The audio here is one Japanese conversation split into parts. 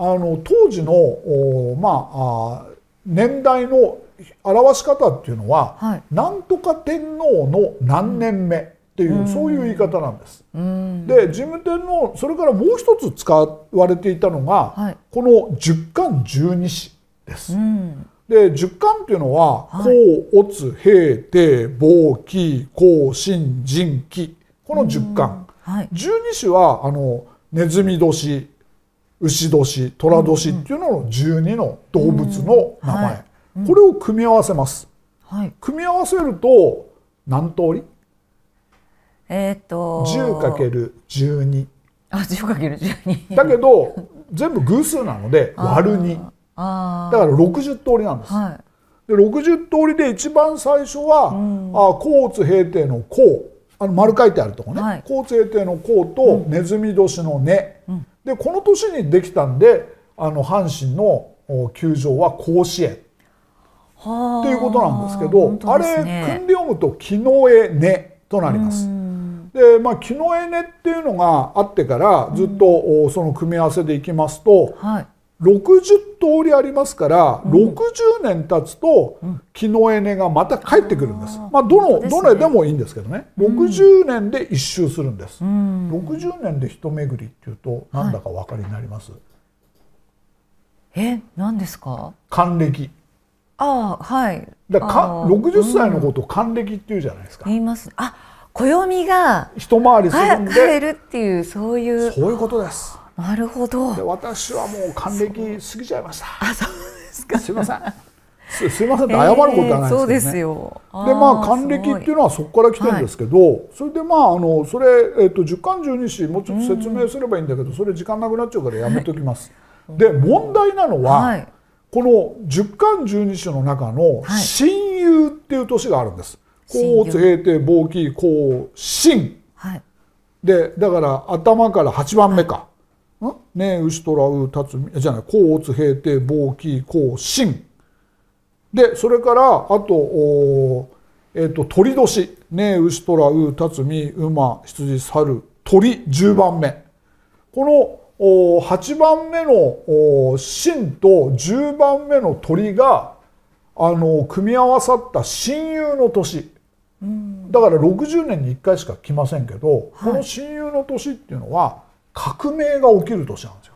あの当時のまあ年代の表し方っていうのは、はい、なんとか天皇の何年目っていう、うん、そういう言い方なんです。うん、で神武天皇それからもう一つ使われていたのが、はい、この十巻十二子です。うん、で十巻っていうのは「孔、はい、乙平定暴紀孔信仁紀」この十巻。十二子はあのネズミ年牛年寅年っていうのの12の動物の名前、はい、これを組み合わせます、はい、組み合わせると何通りえー、っと 10×12 あ 10×12 だけど全部偶数なので割る2だから60通りなんです、はい、で60通りで一番最初は「うん、あ甲津平定の甲」あの丸書いてあるとこね、はい、甲津平定の甲と「ネズミ年の根」うんでこの年にできたんであの阪神の球場は甲子園ということなんですけど、ね、あれ訓で読むと「木の絵ね」となります。でまあ木の絵ねっていうのがあってからずっとその組み合わせでいきますと、はい、60通りありますから、うん、60年経つと木のエネがまた帰ってくるんです、うん、まあ、どの、ね、どれでもいいんですけどね60年で一周するんです、うん、60年で一巡りっていうとなんだかお分かりになります、はい、え何ですか還暦ああはいだか60歳のことを還暦っていうじゃないですか、言いますあ暦が一回りするんで帰るっていうそういうそういうことですなるほど私はもう還暦過ぎちゃいましたあそうですかすいませんすすませんって謝ることはないですけど、ねえー、そうですよでまあ還暦っていうのはそこから来てるんですけど、はい、それでまああのそれ、えーと、十巻十二子もうちょっと説明すればいいんだけど、うん、それ時間なくなっちゃうからやめときます。はい、で問題なのは、はい、この十巻十二子の中の親友っていう年があるんです。甲乙平定暴起甲はい、でだから頭から8番目か。ねえ牛とらう辰じゃない甲乙平定暴起甲信でそれからあとおえっ、ー、と鳥年ねえ牛とらうつ、み、馬羊猿鳥十番目このお八番目のお信と十番目の鳥があの組み合わさった親友の年。だから60年に1回しか来ませんけど、はい、この親友の年っていうのは革命が起きる年なんですよ。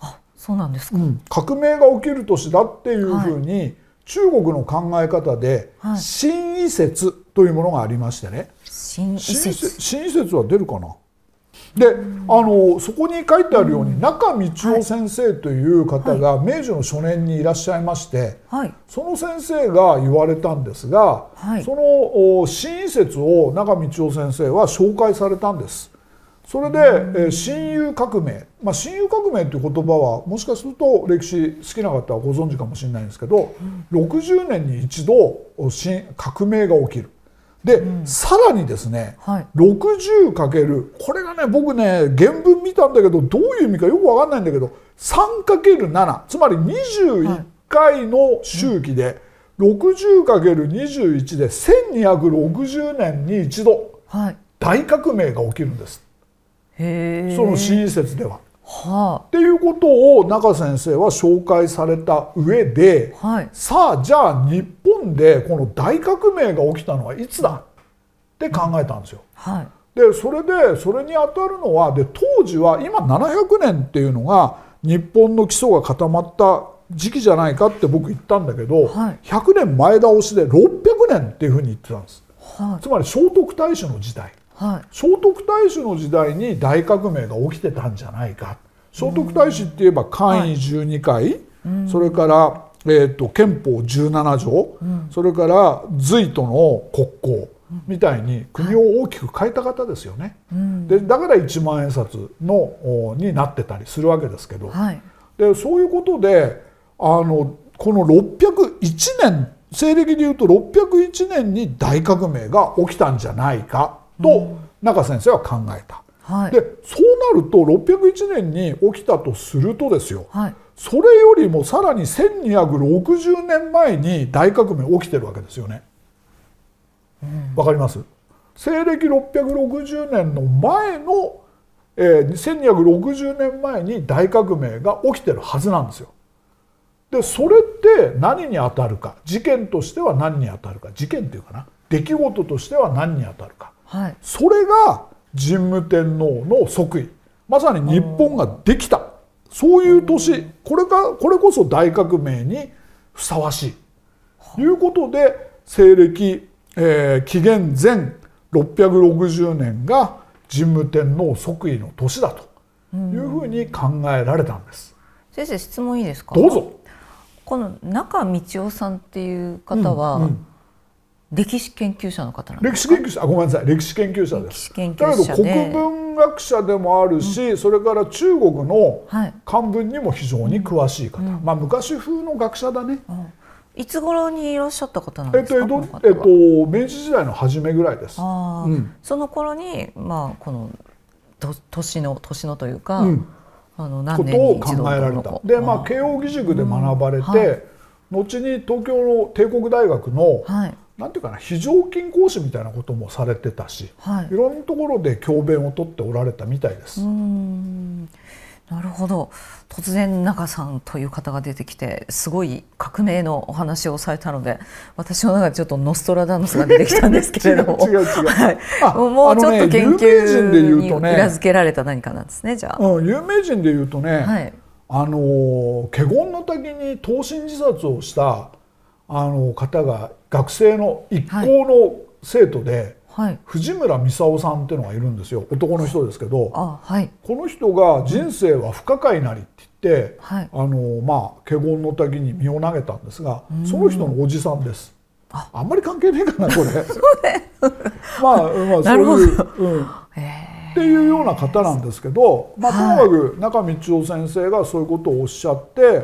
あそうなんですか、うん、革命が起きる年だっていうふうに、はい、中国の考え方で「新移説」というものがありましてね。新移説新移説は出るかなであのそこに書いてあるように、うん、中道夫先生という方が明治の初年にいらっしゃいまして、はい、その先生が言われたんですが、はい、その新説を中道夫先生は紹介されたんです。それで、え親友革命、まあ、親友革命という言葉はもしかすると歴史好きな方はご存知かもしれないんですけど、60年に一度新革命が起きる。で、うん、さらにですね、はい、60かけるこれがね僕ね原文見たんだけどどういう意味かよく分かんないんだけど 3×7 つまり21回の周期で、はいうん、60×21 で1260年に一度大革命が起きるんです。その親切では。はあ、っていうことを中先生は紹介された上で、はい、さあじゃあ日本でこの大革命が起きたのはいつだって考えたんですよ。はい、でそれでそれに当たるのはで当時は今700年っていうのが日本の基礎が固まった時期じゃないかって僕言ったんだけど、はい、100年前倒しで600年っていうふうに言ってたんです。はい、つまり聖徳太子の時代。聖徳太子の時代に大革命が起きてたんじゃないか聖徳太子っていえば官位12回、はい、それから、えーと、憲法17条、うん、それから隋との国交みたいに国を大きく変えた方ですよね、はい、でだから一万円札のになってたりするわけですけど、でそういうことであのこの601年西暦でいうと601年に大革命が起きたんじゃないかと中先生は考えた。はい、でそうなると601年に起きたとするとですよ、はい、それよりもさらに1260年前に大革命起きてるわけですよね。わ、うん、かります西暦660年の前の、えー、1260年前に大革命が起きてるはずなんですよ。でそれって何に当たるか事件としては何に当たるか事件っていうかな出来事としては何に当たるかはい、それが神武天皇の即位まさに日本ができたそういう年これがこれこそ大革命にふさわしいということで西暦、えー、紀元前660年が神武天皇即位の年だというふうに考えられたんです。先生質問いいですかどうぞこの中道夫さんっていう方は、うんうん歴史研究者の方歴史研究者あごめんなさい歴史研究者ですだけど国文学者でもあるし、うん、それから中国の漢文にも非常に詳しい方、うんうん、まあ昔風の学者だね、いつ頃にいらっしゃった方なんですか。えっと、えっと、明治時代の初めぐらいです。ああ、その頃に、まあ、この。と、年の、年のというか。あの、何年にことを考えられた。で、まあ、慶應義塾で学ばれて。はい、後に東京の帝国大学の。はいなんていうかな非常勤講師みたいなこともされてたし、はい、いろんなところで教鞭を取っておられたみたいです。なるほど突然中さんという方が出てきてすごい革命のお話をされたので私の中でちょっとノストラダムスが出てきたんですけれども違う 違う違う、はい、もうちょっと研究に裏付けられた何かなんですねじゃあ、うん、有名人でいうとね、はい、あの華厳の滝に投身自殺をしたあの方が学生の一行の生徒で、はい、藤村美沙さんっていうのがいるんですよ男の人ですけど、はい、この人が「人生は不可解なり」って言って、はい、あのまあ華厳の滝に身を投げたんですが、その人のおじさんです。ああんまり関係ねえかなこれ。まあまあそういう、うん、っていうような方なんですけど、まあ、とにかく中道夫先生がそういうことをおっしゃって、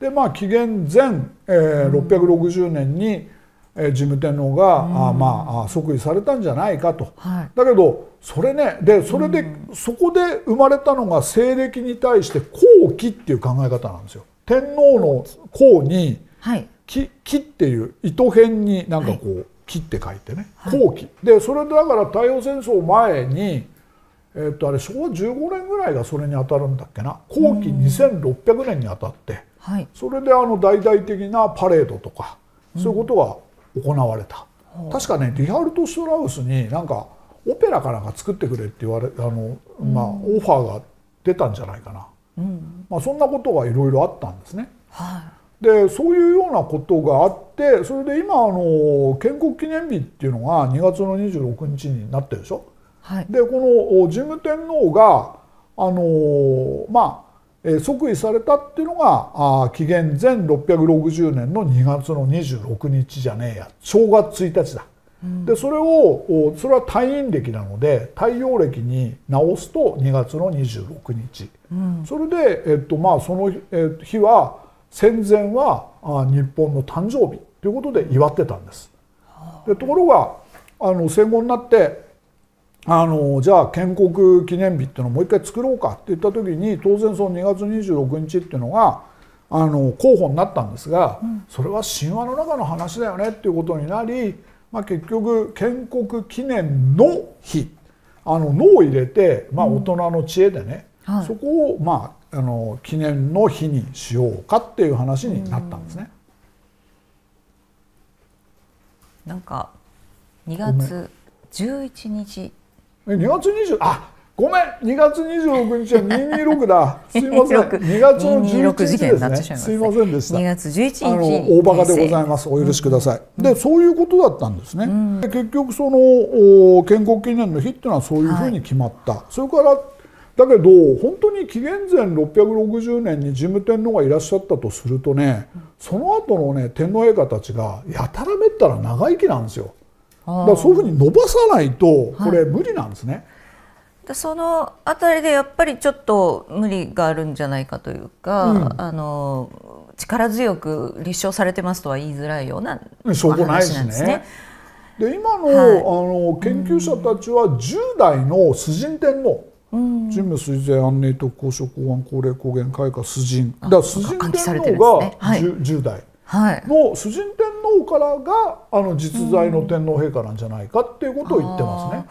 でまあ紀元前、えー、660年に、え事務天皇が、うん、あまあ即位されたんじゃないかと、はい、だけどそれねでそれで、うん、そこで生まれたのが西暦に対して後期っていう考え方なんですよ。天皇の後に、はい、っていう糸辺になんかこう、はい、って書いてね後期、でそれでだから太陽戦争前に、えっとあれ昭和15年ぐらいがそれに当たるんだっけな後期2600年に当たって、うん、それであの大々的なパレードとかそういうことが、行われた確かねリハルト・ストラウスになんかオペラかなんか作ってくれって言われあの、まあ、オファーが出たんじゃないかな、うん、まあ、そんなことがいろいろあったんですね。はい、でそういうようなことがあってそれで今あの建国記念日っていうのが2月の26日になってるでしょ。はい、でこの神武天皇があのまあ即位されたっていうのが紀元前660年の2月の26日じゃねえや正月1日だ。うん、でそれをそれは退院歴なので太陽暦に直すと2月の26日、うん、それで、えっとまあ、その日は戦前は日本の誕生日ということで祝ってたんです。でところがあの戦後になってあのじゃあ建国記念日っていうのをもう一回作ろうかって言った時に当然その2月26日っていうのがあの候補になったんですが、うん、それは神話の中の話だよねっていうことになり、まあ、結局建国記念の日あの「の」を入れて、まあ、大人の知恵でね、うんはい、そこを、まあ、あの記念の日にしようかっていう話になったんですね。ん、なんか2月11日え2月20あごめん2月26日は226だ すいません2月の11日ですねす,、ね、いませんでした2月11日に大バカでございますお許しください、うん、でそういうことだったんですね、うん、結局その建国記念の日っていうのはそういうふうに決まった、はい、それからだけど本当に紀元前660年に神武天皇がいらっしゃったとするとねその後のね天皇陛下たちがやたらめったら長生きなんですよ。だそういうふうに伸ばさないとこれ無理なんですね。はい、その辺りでやっぱりちょっと無理があるんじゃないかというか、うん、あの力強く立証されてますとは言いづらいような話なんですね。で今のはい、あの研究者たちは10代の崇神天皇、神武人無水税安寧特攻職公安高齢高原開花崇神だから崇神天皇が 10,、ねはい、10代の崇神天皇のからがあの実在の天皇陛下なんじゃないかっていうことを言ってますね。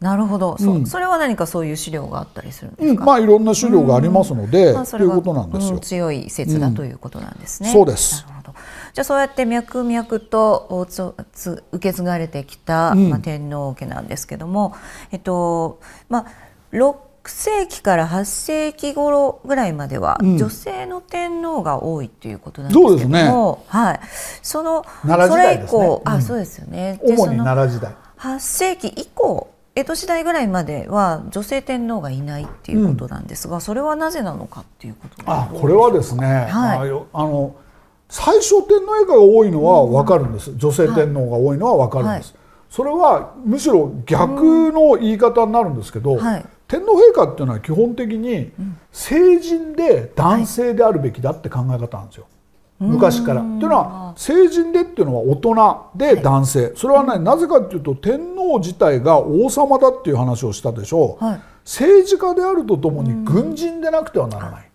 なるほど、うん、それは何かそういう資料があったりするんですか、うん、まあいろんな資料がありますので、まあ、ということなんですよ、強い説だということなんですね、そうですなるほどじゃあそうやって脈々とつつ受け継がれてきた、まあ、天皇家なんですけども、えっとまあ、六世紀から8世紀頃ぐらいまでは、女性の天皇が多いということなんですけども、うん、はい、その、奈ね、それ以降、あそうですよね、主に奈良時代8世紀以降江戸時代ぐらいまでは女性天皇がいないっていうことなんですが、うん、それはなぜなのかっていうことあこれはですね、はい、あの最初天皇陛下が多いのはわかるんです、うん、女性天皇が多いのはわかるんです、はい、それはむしろ逆の言い方になるんですけど、はい、天皇陛下っていうのは基本的に成人で男性であるべきだって考え方なんですよ。昔から。というのは成人でっていうのは大人で男性、はい、それは、ね、なぜかっていうと天皇自体が王様だっていう話をしたでしょう、はい、政治家であるとともに軍人でなくてはならない。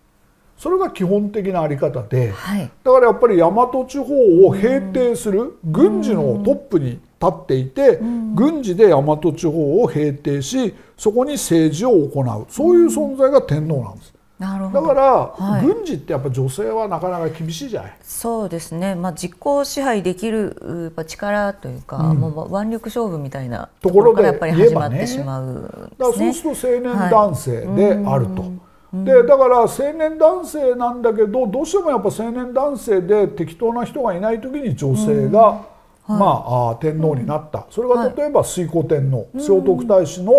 それが基本的なあり方で、はい、だからやっぱり大和地方を平定する軍事のトップに立っていて、うん、軍事で大和地方を平定しそこに政治を行うそういう存在が天皇なんです。なるほどだから、はい、軍事ってやっぱ女性はなかなか厳しいじゃないそうですね、まあ、実効支配できるやっぱ力というか、うん、もう腕力勝負みたいなところかやっぱり始まってしまう、ね、だからそうすると青年男性であると。はいでだから青年男性なんだけどどうしてもやっぱ青年男性で適当な人がいない時に女性がまあ、あ天皇になった、うん、それが例えば推古天皇、聖徳太子の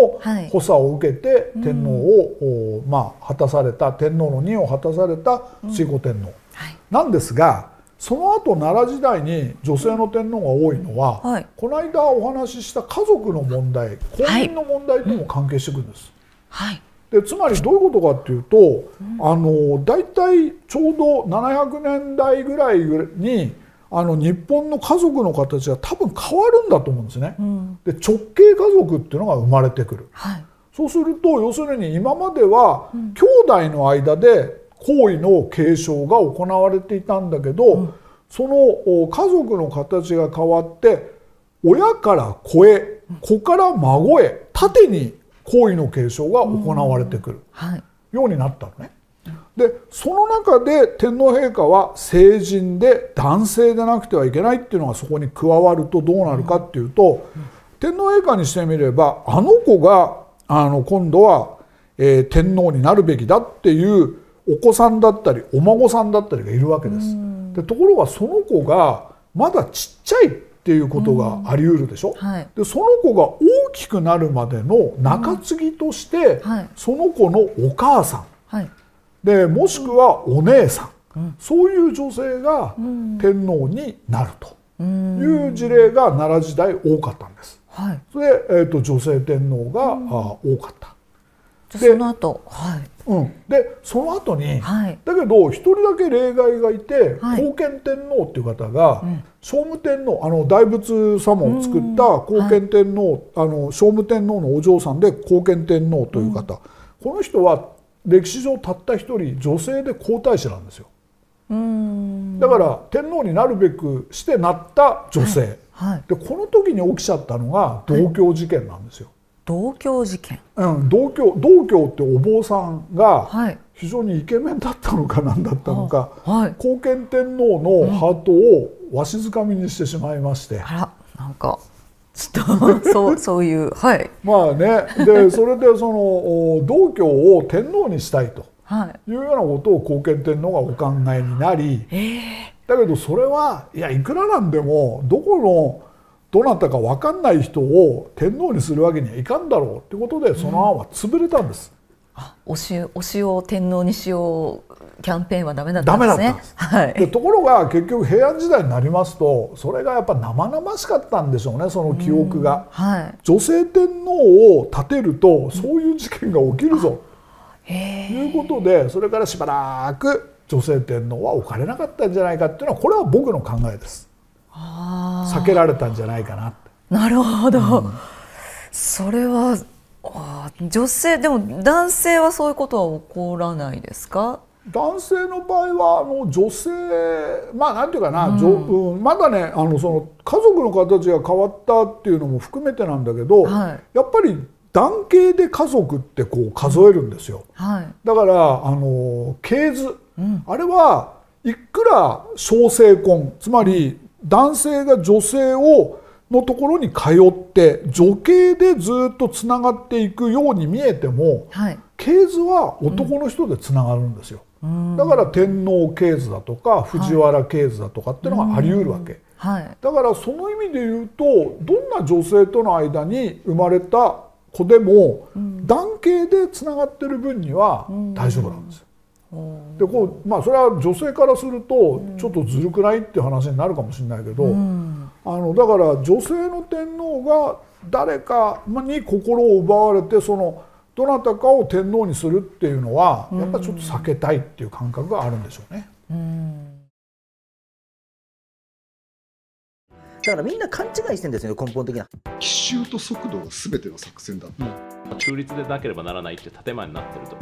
補佐を受けて天皇を、まあ、果たされた天皇の任を果たされた推古天皇、なんですがその後奈良時代に女性の天皇が多いのは、はい、この間お話しした家族の問題婚姻の問題とも関係してくるんです。はい、でつまりどういうことかっていうと、うん、あの大体ちょうど700年代ぐらいにあの日本の家族の形は多分変わるんだと思うんですね。うん、で直系家族っていうのが生まれてくる、はい、そうすると要するに今までは兄弟の間で皇位の継承が行われていたんだけど、うん、その家族の形が変わって親から子へ子から孫へ縦に皇位の継承が行われてくるようになったのね。でその中で天皇陛下は成人で男性でなくてはいけないっていうのがそこに加わるとどうなるかっていうと、天皇陛下にしてみればあの子があの今度は、えー、天皇になるべきだっていうお子さんだったりお孫さんだったりがいるわけです。でところがその子がまだちっちゃいっていうことがあり得るでしょ、はい、でその子が大きくなるまでの中継ぎとして、はい、その子のお母さん、はいでもしくはお姉さん、うん、そういう女性が天皇になるという事例が奈良時代多かったんです。はい、それで、えーと、女性天皇が、うん、多かった。でその後、はいうん、でその後に、はい、だけど一人だけ例外がいて、はい、貢献天皇っていう方が、うん、聖武天皇あの大仏様を作った貢献天皇、はい、あの聖武天皇のお嬢さんで貢献天皇という方、うん、この人は歴史上たった一人女性で皇太子なんですようんだから天皇になるべくしてなった女性、はいはい、でこの時に起きちゃったのが同居事件なんですよ、同居事件、うん、同居同居ってお坊さんが非常にイケメンだったのか何だったのか、はい、後見天皇のハートをわしづかみにしてしまいまして、うん、あらなんかちょっとそうそういうはいまあねでそれでその道教を天皇にしたいというようなことを後見天皇がお考えになり、えー、だけどそれはいやいくらなんでもどこのどなたか分かんない人を天皇にするわけにはいかんだろうってことでその案は潰れたんです。うんお塩お塩天皇に塩キャンペーンはダメだったんですね。すはい、でところが結局平安時代になりますとそれがやっぱ生々しかったんでしょうねその記憶が、はい、女性天皇を立てるとそういう事件が起きるぞ、ということでそれからしばらく女性天皇は置かれなかったんじゃないかっていうのはこれは僕の考えです。避けられたんじゃないかななるほど、うん、それはああ、女性でも男性はそういうことは起こらないですか男性の場合はあの女性まあなんていうかな、うん、まだねあのその家族の形が変わったっていうのも含めてなんだけど、はい、やっぱり男系で家族ってこう数えるんですよ、うんはい、だからあの系図、うん、あれはいくら小生婚つまり男性が女性をのところに通って女系でずっとつながっていくように見えても、はい、系図は男の人でつながるんですよ、うん、だから天皇系図だとか藤原系図だとかっていうのがあり得るわけ、はい、だからその意味で言うとどんな女性との間に生まれた子でも、うん、男系でつながってる分には大丈夫なんですよ。でこうまあそれは女性からするとちょっとずるくないっていう話になるかもしれないけど、うん、あのだから女性の天皇が誰かに心を奪われてそのどなたかを天皇にするっていうのはやっぱちょっと避けたいっていう感覚があるんでしょうね。うんだからみんな勘違いしてんですよ根本的な奇襲と速度が全ての作戦だ、うん、中立でなければならないって建前になってると